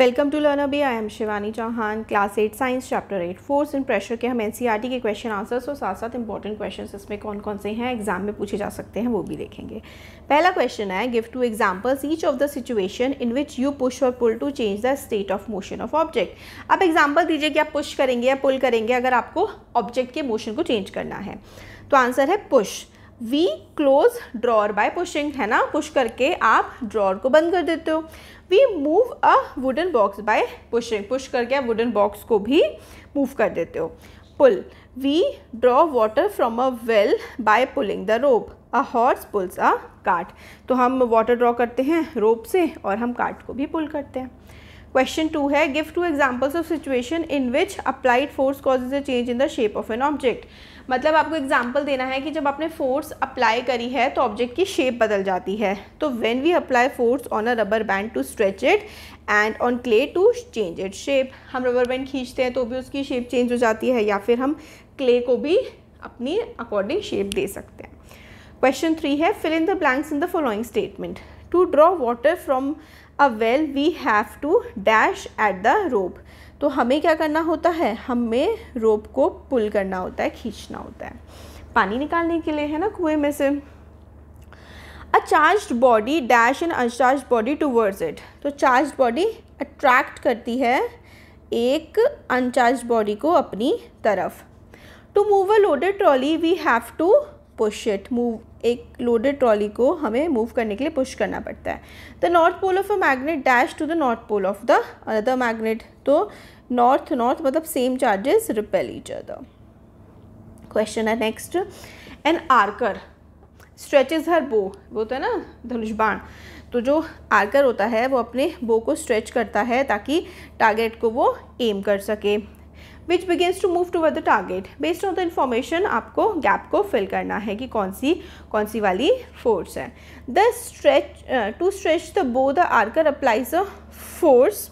Welcome to learner B I am Shivani Chauhan class eight science chapter eight force and pressure के हम N e के question answers और साथ साथ इंपॉर्टेंट क्वेश्चन इसमें कौन कौन से हैं एग्जाम में पूछे जा सकते हैं वो भी देखेंगे पहला क्वेश्चन है give two examples each of the situation in which you push or pull to change the state of motion of object आप एग्जाम्पल दीजिए कि आप पुश करेंगे या पुल करेंगे अगर आपको ऑब्जेक्ट के मोशन को चेंज करना है तो आंसर है push we close drawer by pushing है ना पुश करके आप ड्रॉर को बंद कर देते हो we move a wooden box by pushing push करके आप वुडन बॉक्स को भी मूव कर देते हो pull we draw water from a well by pulling the rope a horse pulls a cart तो हम वाटर ड्रॉ करते हैं रोप से और हम कार्ट को भी पुल करते हैं क्वेश्चन टू है give two examples of situation in which applied force causes a change in the shape of an object मतलब आपको एग्जाम्पल देना है कि जब आपने फोर्स अप्लाई करी है तो ऑब्जेक्ट की शेप बदल जाती है तो when we apply force on a rubber band to stretch it and on clay to change it shape हम रबर बैंड खींचते हैं तो भी उसकी शेप चेंज हो जाती है या फिर हम क्ले को भी अपनी अकॉर्डिंग शेप दे सकते हैं क्वेश्चन थ्री है fill in the blanks in the following statement to draw water from a well we have to dash at the rope तो हमें क्या करना होता है हमें रोप को पुल करना होता है खींचना होता है पानी निकालने के लिए है ना कुएं में से a charge body dash an uncharge body towards it तो चार्ज बॉडी अट्रैक्ट करती है एक अनचार्ज बॉडी को अपनी तरफ to move a loaded trolley we have to push it move एक लोडेड ट्रॉली को हमें मूव करने के लिए पुश करना पड़ता है the north pole of a magnet dash to the north pole of the other magnet तो नॉर्थ नॉर्थ मतलब same charges repel each other question है next an archer stretches her bow वो तो है ना धनुष बाण तो जो आर्कर होता है वो अपने बो को स्ट्रेच करता है ताकि टारगेट को वो एम कर सके which begins to move to the target based on the information आपको गैप को फिल करना है कि कौन सी कौन सी वाली फोर्स है the stretch to stretch the bow the archer applies a force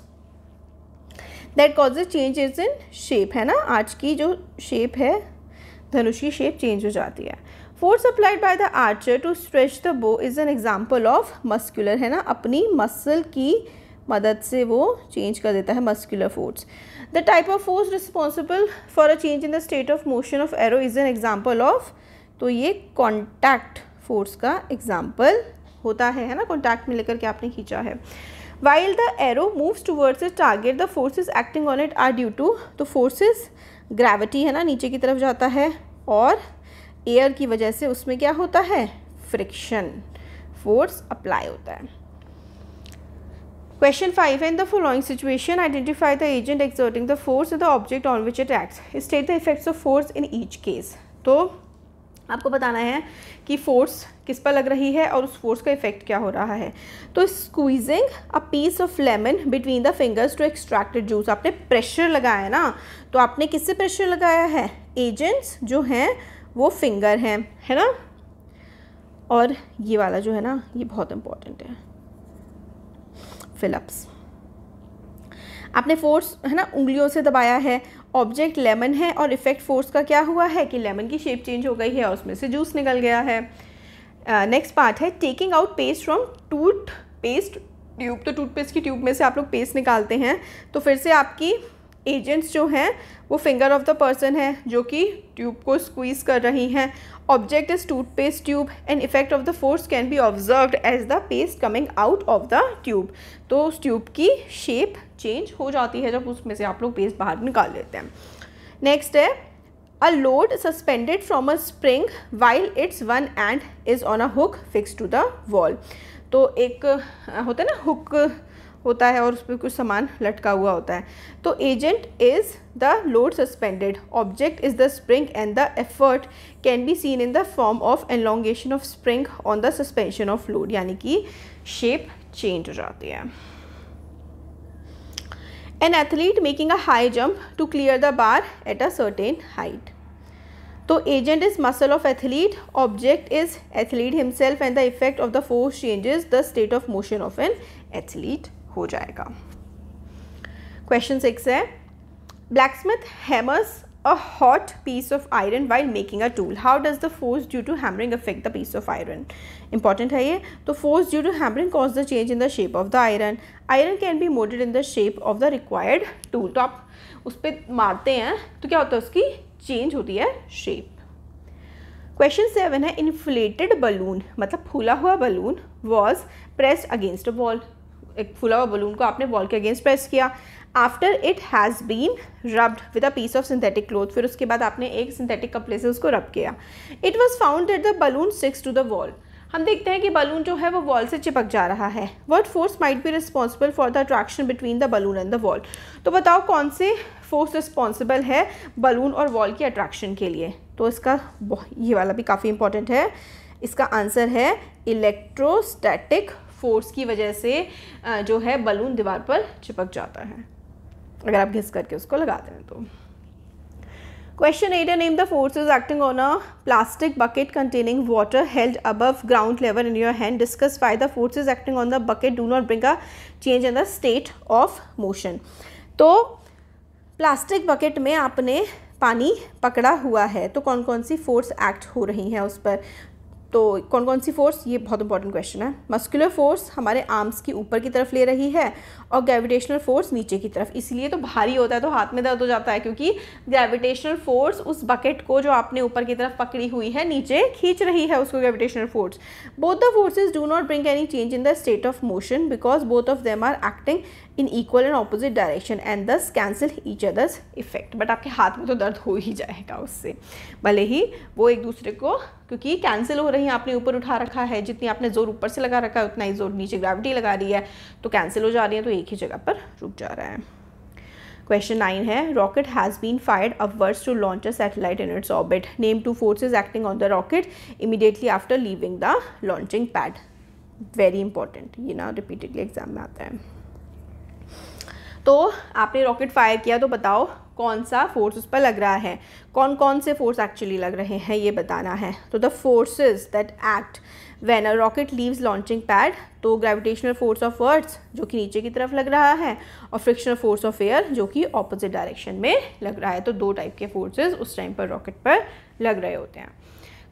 that cause changes in shape है ना आज की जो शेप है धनुष की शेप चेंज हो जाती है force applied by the archer to stretch the bow is an example of muscular है ना अपनी मसल की मदद से वो चेंज कर देता है muscular force the type of force responsible for a change in the state of motion of arrow is an example of तो ये कॉन्टैक्ट फोर्स का एग्जाम्पल होता है है ना कॉन्टैक्ट में लेकर के आपने खींचा है while the arrow moves towards its target the forces acting on it are due to तो forces ग्रेविटी है ना नीचे की तरफ जाता है और एयर की वजह से उसमें क्या होता है फ्रिक्शन फोर्स अप्लाई होता है Question 5. In the following situation, identify the agent exerting the force or the object on which it acts. State the effects of force in each case. तो आपको बताना है कि फोर्स किस पर लग रही है और उस फोर्स का इफेक्ट क्या हो रहा है तो squeezing a piece of lemon between the fingers to extracted juice आपने प्रेशर लगाया ना तो आपने किससे प्रेशर लगाया है एजेंट्स जो हैं वो फिंगर हैं है ना और ये वाला जो है ना ये बहुत इंपॉर्टेंट है फिलप्स आपने फोर्स है ना उंगलियों से दबाया है ऑब्जेक्ट लेमन है और इफेक्ट फोर्स का क्या हुआ है कि लेमन की शेप चेंज हो गई है और उसमें से जूस निकल गया है नेक्स्ट uh, पार्ट है taking out paste from toothpaste tube तो टूथपेस्ट की ट्यूब में से आप लोग पेस्ट निकालते हैं तो फिर से आपकी एजेंट्स जो हैं वो फिंगर ऑफ द पर्सन है जो कि ट्यूब को स्क्वीज़ कर रही हैं object is toothpaste tube and effect of the force can be observe as the paste coming out of the tube तो उस ट्यूब की शेप चेंज हो जाती है जब उसमें से आप लोग पेस्ट बाहर निकाल लेते हैं नेक्स्ट है a load suspended from a spring while its one end is on a hook fix to the wall तो एक होता है ना हुक होता है और उस पर कुछ सामान लटका हुआ होता है तो agent is the load suspended object is the spring and the effort can be seen in the form of elongation of spring on the suspension of load यानी कि शेप चेंज हो जाती है an athlete making a high jump to clear the bar at a certain height तो agent is muscle of athlete object is athlete himself and the effect of the force changes the state of motion of an athlete हो जाएगा question six है blacksmith hammers a hot piece of iron why making a tool how does the force due to hammering affect the piece of iron important है ये तो force due to hammering cause the change in the shape of the iron iron can be moulded in the shape of the required tool तो आप उस पर मारते हैं तो क्या होता है उसकी चेंज होती है शेप क्वेश्चन सेवन है इन्फ्लेटेड बलून मतलब फूला हुआ balloon was pressed against wall एक फूला हुआ बलून को आपने वॉल के अगेंस्ट प्रेस किया after it has been rubbed with a piece of synthetic cloth फिर उसके बाद आपने एक सिंथेटिक कपड़े से उसको रब किया it was found that the balloon sticks to the wall हम देखते हैं कि बलून जो है वो वॉल से चिपक जा रहा है what force might be responsible for the attraction between the balloon and the wall तो बताओ कौन से फोर्स रिस्पॉन्सिबल है बलून और वॉल की अट्रैक्शन के लिए तो इसका ये वाला भी काफ़ी इंपॉर्टेंट है इसका आंसर है इलेक्ट्रोस्टैटिक फोर्स की वजह से जो है बलून दीवार पर चिपक जाता है अगर आप घिस करके उसको लगा दें तो Question 8 name the forces acting on a plastic bucket containing water held above ground level in your hand. Discuss why the forces acting on the bucket do not bring a change in the state of motion. तो plastic bucket में आपने पानी पकड़ा हुआ है तो कौन कौन सी फोर्स एक्ट हो रही हैं उस पर तो कौन कौन सी फोर्स ये बहुत इंपॉर्टेंट क्वेश्चन है मस्कुलर फोर्स हमारे आर्म्स की ऊपर की तरफ ले रही है और ग्रेविटेशनल फोर्स नीचे की तरफ इसलिए तो भारी होता है तो हाथ में दर्द हो जाता है क्योंकि ग्रेविटेशनल फोर्स उस बकेट को जो आपने ऊपर की तरफ पकड़ी हुई है नीचे खींच रही है उसको gravitational force both the forces do not bring any change in the state of motion because both of them are acting in equal and opposite direction and thus cancel each other's effect but आपके हाथ में तो दर्द हो ही जाएगा उससे भले ही वो एक दूसरे को क्योंकि कैंसिल हो रही है आपने ऊपर उठा रखा है जितनी आपने जोर ऊपर से लगा रखा है उतना ही जोर नीचे ग्रेविटी लगा रही है तो कैंसिल हो जा रही है तो एक ही जगह पर रुक जा रहा है क्वेश्चन नाइन है rocket has been fired upwards to launch a satellite in its orbit name two forces acting on the rocket immediately after leaving the launching pad very important ये ना रिपीटेडली एग्जाम में आता है तो आपने rocket fire किया तो बताओ कौन सा फोर्स उस पर लग रहा है कौन कौन से फोर्स एक्चुअली लग रहे हैं ये बताना है तो the forces that act when a rocket leaves launching pad तो ग्रेविटेशनल फोर्स ऑफ अर्थ जो कि नीचे की तरफ लग रहा है और फ्रिक्शनल फोर्स ऑफ एयर जो कि ऑपोजिट डायरेक्शन में लग रहा है तो दो टाइप के फोर्सेज उस टाइम पर रॉकेट पर लग रहे होते हैं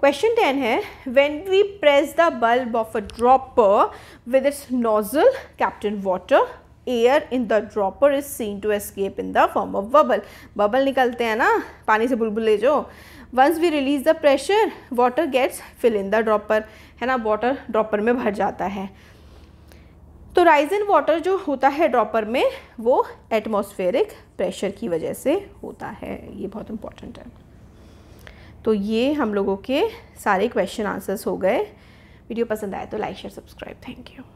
क्वेश्चन टेन है when we press the bulb of a dropper with its nozzle kept in water air in the dropper is seen to escape in the form of bubble bubble निकलते हैं ना पानी से बुलबुले जो once we release the pressure water gets fill in the dropper है ना water dropper में भर जाता है तो राइज इन वाटर जो होता है ड्रॉपर में वो एटमोस्फेरिक प्रेशर की वजह से होता है ये बहुत इम्पॉर्टेंट है तो ये हम लोगों के सारे क्वेश्चन आंसर्स हो गए वीडियो पसंद आए तो like share subscribe thank you